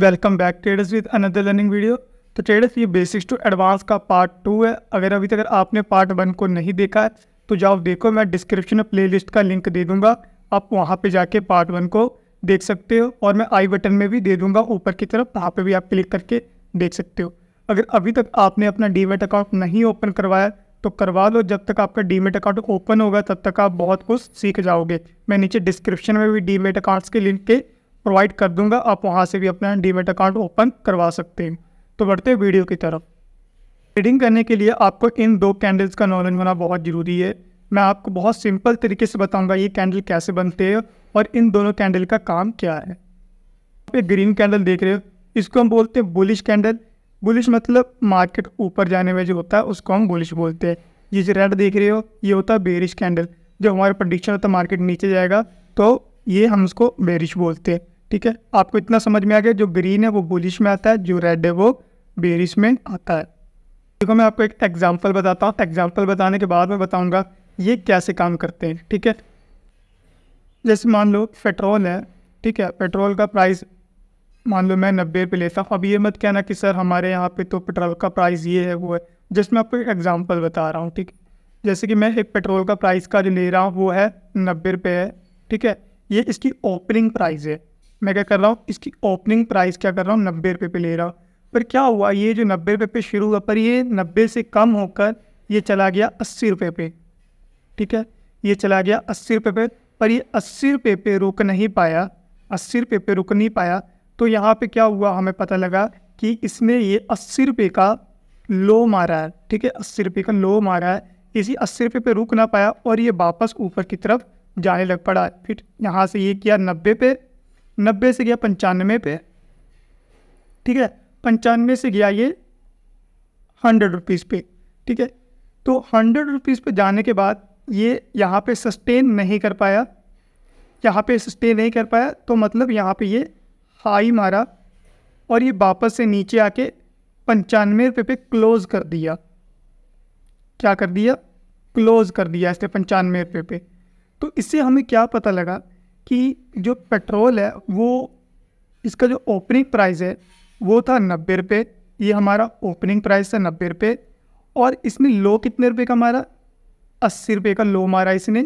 welcome back traders with another learning video तो traders ये basics to advance का part two है अगर अभी तक आपने पार्ट वन को नहीं देखा है तो जाओ देखो मैं डिस्क्रिप्शन में प्लेलिस्ट का लिंक दे दूंगा आप वहाँ पे जाके पार्ट वन को देख सकते हो और मैं आई बटन में भी दे दूंगा ऊपर की तरफ वहाँ पर भी आप क्लिक करके देख सकते हो अगर अभी तक आपने अपना मेट अकाउंट नहीं ओपन करवाया तो करवा लो जब तक आपका मेट अकाउंट ओपन होगा तब तक आप बहुत कुछ सीख जाओगे मैं नीचे डिस्क्रिप्शन में भी मेट अकाउंट्स के लिंक के प्रोवाइड कर दूंगा आप वहाँ से भी अपना डीमेट अकाउंट ओपन करवा सकते हैं तो बढ़ते वीडियो की तरफ ट्रेडिंग करने के लिए आपको इन दो कैंडल्स का नॉलेज होना बहुत ज़रूरी है मैं आपको बहुत सिंपल तरीके से बताऊंगा ये कैंडल कैसे बनते हैं और इन दोनों कैंडल का काम क्या है आप एक ग्रीन कैंडल देख रहे हो इसको हम बोलते हैं बुलिश कैंडल बुलिश मतलब मार्केट ऊपर जाने में जो होता है उसको हम बुलिश बोलते हैं ये जो रेड देख रहे हो ये होता है बेरिश कैंडल जब हमारा प्रडिक्शन होता है मार्केट नीचे जाएगा तो ये हम उसको बेरिश बोलते हैं ठीक है आपको इतना समझ में आ गया जो ग्रीन है वो बुलिश में आता है जो रेड है वो बेरिश में आता है देखो मैं आपको एक एग्जाम्पल बताता हूँ एग्जाम्पल बताने के बाद मैं बताऊँगा ये कैसे काम करते हैं ठीक है जैसे मान लो पेट्रोल है ठीक है पेट्रोल का प्राइस मान लो मैं नब्बे रुपये लेता हूँ अब ये मत कहना कि सर हमारे यहाँ पे तो पेट्रोल का प्राइस ये है वो है जस्ट मैं आपको एक एग्ज़ाम्पल बता रहा हूँ ठीक है जैसे कि मैं एक पेट्रोल का प्राइस का जो ले रहा हूँ वो है नब्बे रुपये है ठीक है ये इसकी ओपनिंग प्राइस है मैं क्या कर रहा हूँ इसकी ओपनिंग प्राइस क्या कर रहा हूँ नब्बे रुपये पे ले रहा हूँ पर क्या हुआ ये जो नब्बे रुपये पे शुरू हुआ पर ये नब्बे से कम होकर ये चला गया अस्सी रुपये पे ठीक है ये चला गया अस्सी रुपये पे पर ये अस्सी रुपये पे रुक नहीं पाया अस्सी रुपये पे रुक नहीं पाया तो यहाँ पे क्या हुआ हमें पता लगा कि इसने ये अस्सी रुपये का लो मारा है ठीक है अस्सी रुपये का लो मारा है इसी अस्सी रुपये पे रुक ना पाया और ये वापस ऊपर की तरफ जाने लग पड़ा फिर यहाँ से ये किया नब्बे पे नब्बे से गया पंचानवे पे ठीक है पंचानवे से गया ये हंड्रेड रुपीज़ पे ठीक है तो हंड्रेड रुपीज़ पे जाने के बाद ये यहाँ पे सस्टेन नहीं कर पाया यहाँ पे सस्टेन नहीं कर पाया तो मतलब यहाँ पे ये हाई मारा और ये वापस से नीचे आके पंचानवे रुपये पे क्लोज़ कर दिया क्या कर दिया क्लोज़ कर दिया इसने पंचानवे रुपये पे तो इससे हमें क्या पता लगा कि जो पेट्रोल है वो इसका जो ओपनिंग प्राइस है वो था नब्बे रुपये ये हमारा ओपनिंग प्राइस था नब्बे रुपये और इसने लो कितने रुपये का मारा अस्सी रुपये का लो मारा इसने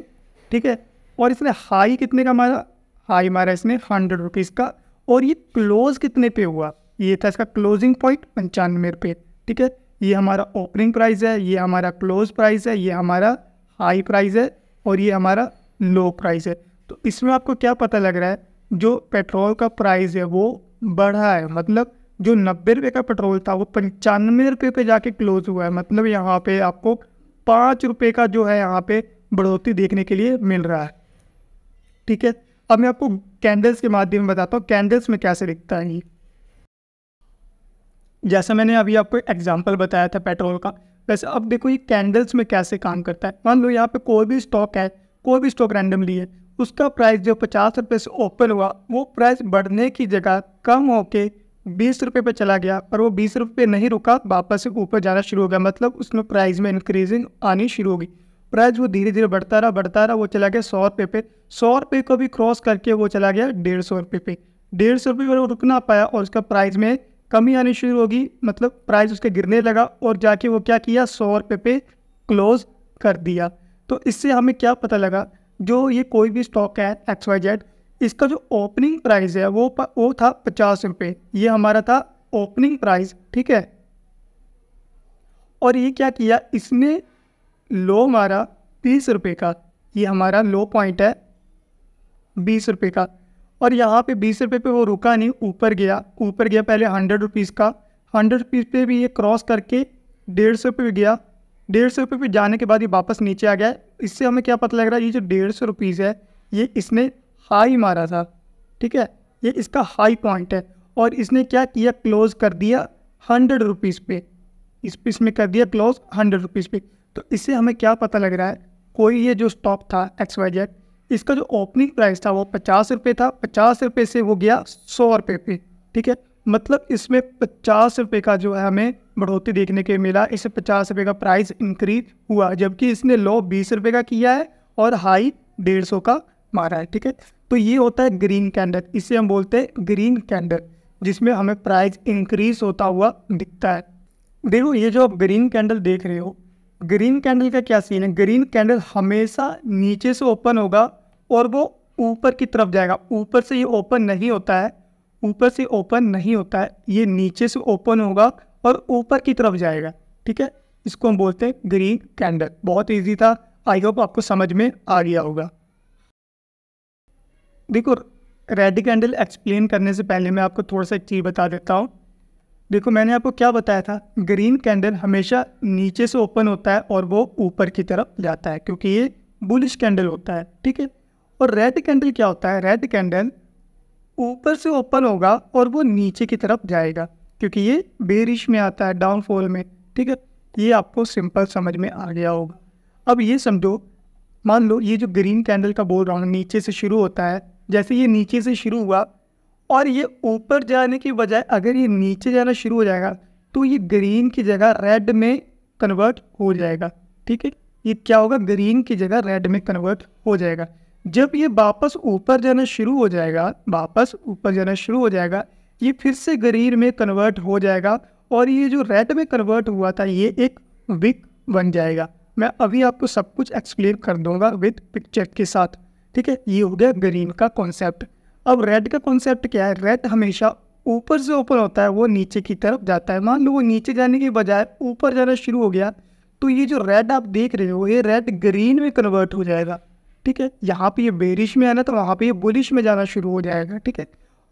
ठीक है और इसने हाई कितने का मारा हाई मारा इसने हंड्रेड रुपीज़ का और ये क्लोज़ कितने पे हुआ ये था इसका क्लोजिंग पॉइंट पंचानवे रुपये ठीक है ये हमारा ओपनिंग प्राइस है ये हमारा क्लोज प्राइस है ये हमारा हाई प्राइस है और ये हमारा लो प्राइस है तो इसमें आपको क्या पता लग रहा है जो पेट्रोल का प्राइस है वो बढ़ा है मतलब जो नब्बे रुपये का पेट्रोल था वो पंचानवे रुपये पे जाके क्लोज हुआ है मतलब यहाँ पे आपको पाँच रुपये का जो है यहाँ पे बढ़ोतरी देखने के लिए मिल रहा है ठीक है अब मैं आपको कैंडल्स के माध्यम में बताता हूँ कैंडल्स में कैसे दिखता है ये जैसा मैंने अभी आपको एग्जाम्पल बताया था पेट्रोल का वैसे अब देखो ये कैंडल्स में कैसे काम करता है मान लो यहाँ पे कोई भी स्टॉक है कोई भी स्टॉक रैंडमली है उसका प्राइस जो पचास रुपये से ओपन हुआ वो प्राइस बढ़ने की जगह कम होके बीस रुपये पर चला गया पर वो बीस रुपये नहीं रुका वापस से ऊपर जाना शुरू हो गया मतलब उसमें प्राइस में इंक्रीजिंग आनी शुरू होगी प्राइस वो धीरे धीरे बढ़ता रहा बढ़ता रहा वो चला गया सौ रुपये पे सौ रुपये को भी क्रॉस करके वो चला गया डेढ़ सौ रुपये पे डेढ़ सौ रुपये पर वो रुक ना पाया और उसका प्राइस में कमी आनी शुरू होगी मतलब प्राइस उसके गिरने लगा और जाके वो क्या किया सौ रुपये पे क्लोज़ कर दिया तो इससे हमें क्या पता लगा जो ये कोई भी स्टॉक है एक्स वाई जेड इसका जो ओपनिंग प्राइस है वो प, वो था पचास रुपये ये हमारा था ओपनिंग प्राइस ठीक है और ये क्या किया इसने लो मारा बीस रुपये का ये हमारा लो पॉइंट है बीस रुपये का और यहाँ पे बीस रुपये पे वो रुका नहीं ऊपर गया ऊपर गया पहले हंड्रेड रुपीज़ का हंड्रेड रुपीज़ पे भी ये क्रॉस करके डेढ़ सौ रुपये भी गया डेढ़ सौ रुपये पर जाने के बाद ये वापस नीचे आ गया इससे हमें क्या पता लग रहा है ये जो डेढ़ सौ रुपीज़ है ये इसने हाई मारा था ठीक है ये इसका हाई पॉइंट है और इसने क्या किया क्लोज़ कर दिया हंड्रेड रुपीज़ पे इस पर इसमें कर दिया क्लोज हंड्रेड रुपीज़ पे तो इससे हमें क्या पता लग रहा है कोई ये जो स्टॉक था एक्स वाई जेड इसका जो ओपनिंग प्राइस था वो पचास रुपये था पचास रुपये से वो गया सौ रुपये पे ठीक है मतलब इसमें पचास रुपये का जो है हमें बढ़ोतरी देखने के मिला इसे पचास रुपये का प्राइस इंक्रीज हुआ जबकि इसने लो बीस रुपये का किया है और हाई डेढ़ सौ का मारा है ठीक है तो ये होता है ग्रीन कैंडल इसे हम बोलते हैं ग्रीन कैंडल जिसमें हमें प्राइस इंक्रीज होता हुआ दिखता है देखो ये जो आप ग्रीन कैंडल देख रहे हो ग्रीन कैंडल का क्या सीन है ग्रीन कैंडल हमेशा नीचे से ओपन होगा और वो ऊपर की तरफ जाएगा ऊपर से ये ओपन नहीं होता है ऊपर से ओपन नहीं होता है ये नीचे से ओपन होगा और ऊपर की तरफ जाएगा ठीक है इसको हम बोलते हैं ग्रीन कैंडल बहुत ईजी था आई होप आपको समझ में आ गया होगा देखो रेड कैंडल एक्सप्लेन करने से पहले मैं आपको थोड़ा सा एक चीज़ बता देता हूँ देखो मैंने आपको क्या बताया था ग्रीन कैंडल हमेशा नीचे से ओपन होता है और वो ऊपर की तरफ जाता है क्योंकि ये बुलिश कैंडल होता है ठीक है और रेड कैंडल क्या होता है रेड कैंडल ऊपर से ओपन होगा और वो नीचे की तरफ जाएगा क्योंकि ये बेरिश में आता है डाउनफॉल में ठीक है ये आपको सिंपल समझ में आ गया होगा अब ये समझो मान लो ये जो ग्रीन कैंडल का बोल रहा हूँ नीचे से शुरू होता है जैसे ये नीचे से शुरू हुआ और ये ऊपर जाने की बजाय अगर ये नीचे जाना शुरू हो जाएगा तो ये ग्रीन की जगह रेड में कन्वर्ट हो जाएगा ठीक है ये क्या होगा ग्रीन की जगह रेड में कन्वर्ट हो जाएगा जब ये वापस ऊपर जाना शुरू हो जाएगा वापस ऊपर जाना शुरू हो जाएगा ये फिर से गरीर में कन्वर्ट हो जाएगा और ये जो रेड में कन्वर्ट हुआ था ये एक विक बन जाएगा मैं अभी आपको सब कुछ एक्सप्लेन कर दूंगा विद पिक्चर के साथ ठीक है ये हो गया ग्रीन का कॉन्सेप्ट अब रेड का कॉन्सेप्ट क्या है रेड हमेशा ऊपर से ऊपर होता है वो नीचे की तरफ जाता है मान लो वो नीचे जाने के बजाय ऊपर जाना शुरू हो गया तो ये जो रेड आप देख रहे हो ये रेड ग्रीन में कन्वर्ट हो जाएगा ठीक है यहाँ पे ये बेरिश में है ना तो वहाँ पे ये बुलिश में जाना शुरू हो जाएगा ठीक है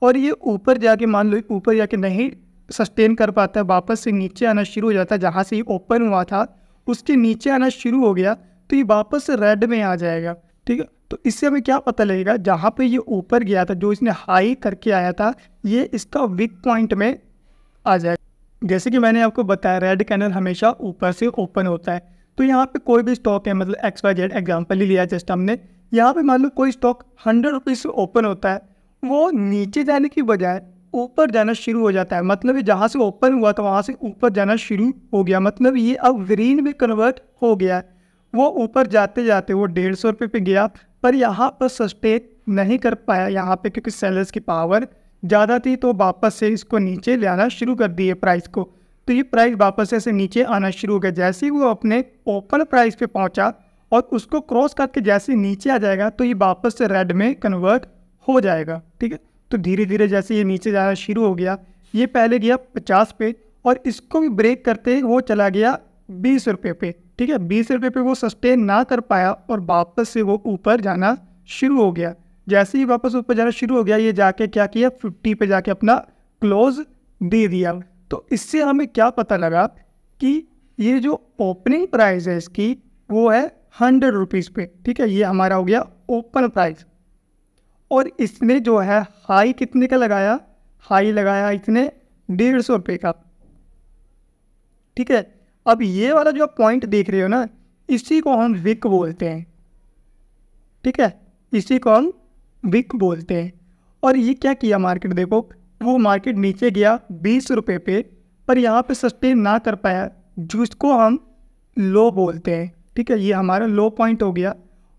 और ये ऊपर जाके मान लो ऊपर जाके नहीं सस्टेन कर पाता है वापस से नीचे आना शुरू हो जाता है जहाँ से ये ओपन हुआ था उसके नीचे आना शुरू हो गया तो ये वापस से रेड में आ जाएगा ठीक है तो इससे हमें क्या पता लगेगा जहाँ पर ये ऊपर गया था जो इसने हाई करके आया था ये इसका वीक पॉइंट में आ जाएगा जैसे कि मैंने आपको बताया रेड कैनल हमेशा ऊपर से ओपन होता है तो यहाँ पे कोई भी स्टॉक है मतलब एक्स वाई जेड एग्जाम्पल ही लिया जस्ट हमने यहाँ पे मान लो कोई स्टॉक हंड्रेड रुपीज़ से ओपन होता है वो नीचे जाने की बजाय ऊपर जाना शुरू हो जाता है मतलब जहाँ से ओपन हुआ था वहाँ से ऊपर जाना शुरू हो गया मतलब ये अब ग्रीन में कन्वर्ट हो गया है वो ऊपर जाते जाते वो डेढ़ सौ रुपये पर गया पर यहाँ पर सस्टेन नहीं कर पाया यहाँ पे क्योंकि सेलर्स की पावर ज़्यादा थी तो वापस से इसको नीचे लाना शुरू कर दिए प्राइस को तो ये प्राइस वापस ऐसे नीचे आना शुरू हो गया जैसे ही वो अपने ओपन प्राइस पे पहुंचा और उसको क्रॉस करके जैसे नीचे आ जाएगा तो ये वापस से रेड में कन्वर्ट हो जाएगा ठीक है तो धीरे धीरे जैसे ये नीचे जाना शुरू हो गया ये पहले गया पचास पे और इसको भी ब्रेक करते वो चला गया बीस रुपये पे ठीक है बीस रुपये पे वो सस्टेन ना कर पाया और वापस से वो ऊपर जाना शुरू हो गया जैसे ही वापस ऊपर जाना शुरू हो गया ये जाके क्या किया फिफ्टी पे जाके अपना क्लोज दे दिया तो इससे हमें क्या पता लगा कि ये जो ओपनिंग प्राइस है इसकी वो है हंड्रेड रुपीज़ पे ठीक है ये हमारा हो गया ओपन प्राइस और इसने जो है हाई कितने का लगाया हाई लगाया इसने डेढ़ सौ रुपये का ठीक है अब ये वाला जो पॉइंट देख रहे हो ना इसी को हम विक बोलते हैं ठीक है इसी को हम विक बोलते हैं और ये क्या किया मार्केट देखो वो मार्केट नीचे गया बीस रुपये पे पर यहाँ पे सस्टेन ना कर पाया जिसको हम लो बोलते हैं ठीक है ये हमारा लो पॉइंट हो गया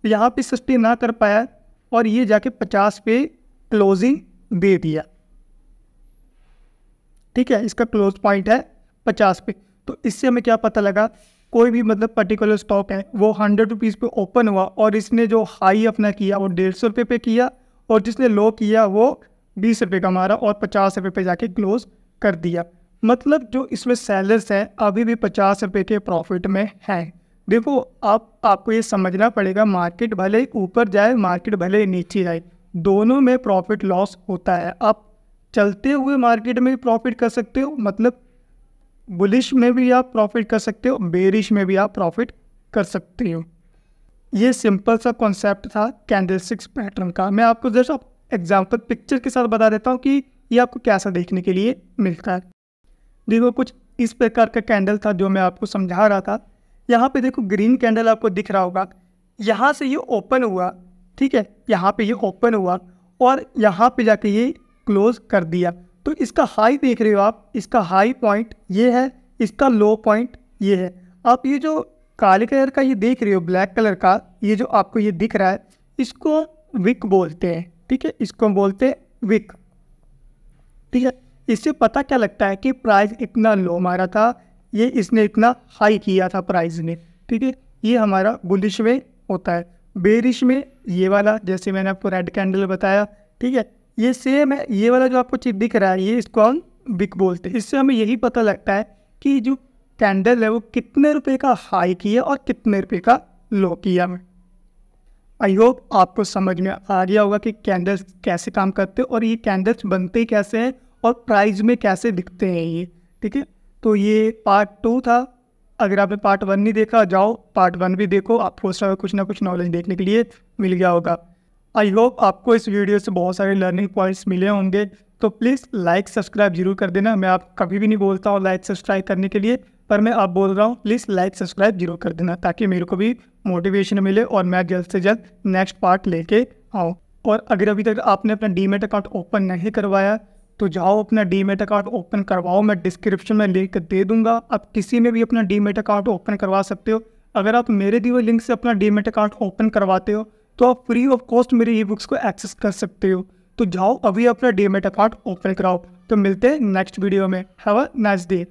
यहाँ पे सस्टेन ना कर पाया और ये जाके पचास पे क्लोजिंग दे दिया ठीक है इसका क्लोज पॉइंट है पचास पे तो इससे हमें क्या पता लगा कोई भी मतलब पर्टिकुलर स्टॉक है वो हंड्रेड रुपीज़ पे ओपन हुआ और इसने जो हाई अपना किया वो डेढ़ सौ रुपये पे किया और जिसने लो किया वो बीस रुपये का मारा और पचास रुपये पर जाके क्लोज़ कर दिया मतलब जो इसमें सेलर्स हैं अभी भी पचास रुपये के प्रॉफिट में हैं देखो आप आपको ये समझना पड़ेगा मार्केट भले ही ऊपर जाए मार्केट भले ही नीचे जाए दोनों में प्रॉफिट लॉस होता है आप चलते हुए मार्केट में भी प्रॉफिट कर सकते हो मतलब बुलिश में भी आप प्रॉफिट कर सकते हो बेरिश में भी आप प्रॉफिट कर सकते हो ये सिंपल सा कॉन्सेप्ट था कैंडलस्टिक्स पैटर्न का मैं आपको जस्ट आप एग्जाम्पल पिक्चर के साथ बता देता हूँ कि ये आपको कैसा देखने के लिए मिलता है देखो कुछ इस प्रकार का कैंडल था जो मैं आपको समझा रहा था यहाँ पे देखो ग्रीन कैंडल आपको दिख रहा होगा यहाँ से ये ओपन हुआ ठीक है यहाँ पे ये ओपन हुआ और यहाँ पे जाके ये क्लोज कर दिया तो इसका हाई देख रहे हो आप इसका हाई पॉइंट ये है इसका लो पॉइंट ये है आप ये जो काले कलर का ये देख रहे हो ब्लैक कलर का ये जो आपको ये दिख रहा है इसको विक बोलते हैं ठीक है इसको हम बोलते हैं विक ठीक है इससे पता क्या लगता है कि प्राइस इतना लो हमारा था ये इसने इतना हाई किया था प्राइस ने ठीक है ये हमारा बुलिश में होता है बेरिश में ये वाला जैसे मैंने आपको रेड कैंडल बताया ठीक है ये सेम है ये वाला जो आपको चीज दिख रहा है ये इसको हम बिक बोलते हैं इससे हमें यही पता लगता है कि जो कैंडल है वो कितने रुपए का हाई किया और कितने रुपए का लो किया हमें आई होप आपको समझ में आ गया होगा कि कैंडल्स कैसे काम करते हैं और ये कैंडल्स बनते कैसे हैं और प्राइस में कैसे दिखते हैं ये ठीक है तो ये पार्ट टू था अगर आपने पार्ट वन नहीं देखा जाओ पार्ट वन भी देखो आपको उसका कुछ ना कुछ नॉलेज देखने के लिए मिल गया होगा आई होप आपको इस वीडियो से बहुत सारे लर्निंग पॉइंट्स मिले होंगे तो प्लीज़ लाइक सब्सक्राइब जरूर कर देना मैं आप कभी भी नहीं बोलता हूँ लाइक सब्सक्राइब करने के लिए पर मैं आप बोल रहा हूँ प्लीज़ लाइक सब्सक्राइब जरूर कर देना ताकि मेरे को भी मोटिवेशन मिले और मैं जल्द से जल्द नेक्स्ट पार्ट लेके आऊँ और अगर अभी तक आपने अपना डीमेट अकाउंट ओपन नहीं करवाया तो जाओ अपना डीमेट अकाउंट ओपन करवाओ मैं डिस्क्रिप्शन में लिंक दे दूंगा आप किसी में भी अपना डीमेट अकाउंट ओपन करवा सकते हो अगर आप मेरे दिए हुए लिंक से अपना डीमेट अकाउंट ओपन करवाते हो तो आप फ्री ऑफ कॉस्ट मेरे ई बुक्स को एक्सेस कर सकते हो तो जाओ अभी अपना डीमेट अकाउंट ओपन कराओ तो मिलते हैं नेक्स्ट वीडियो में हैव अ नाइस डे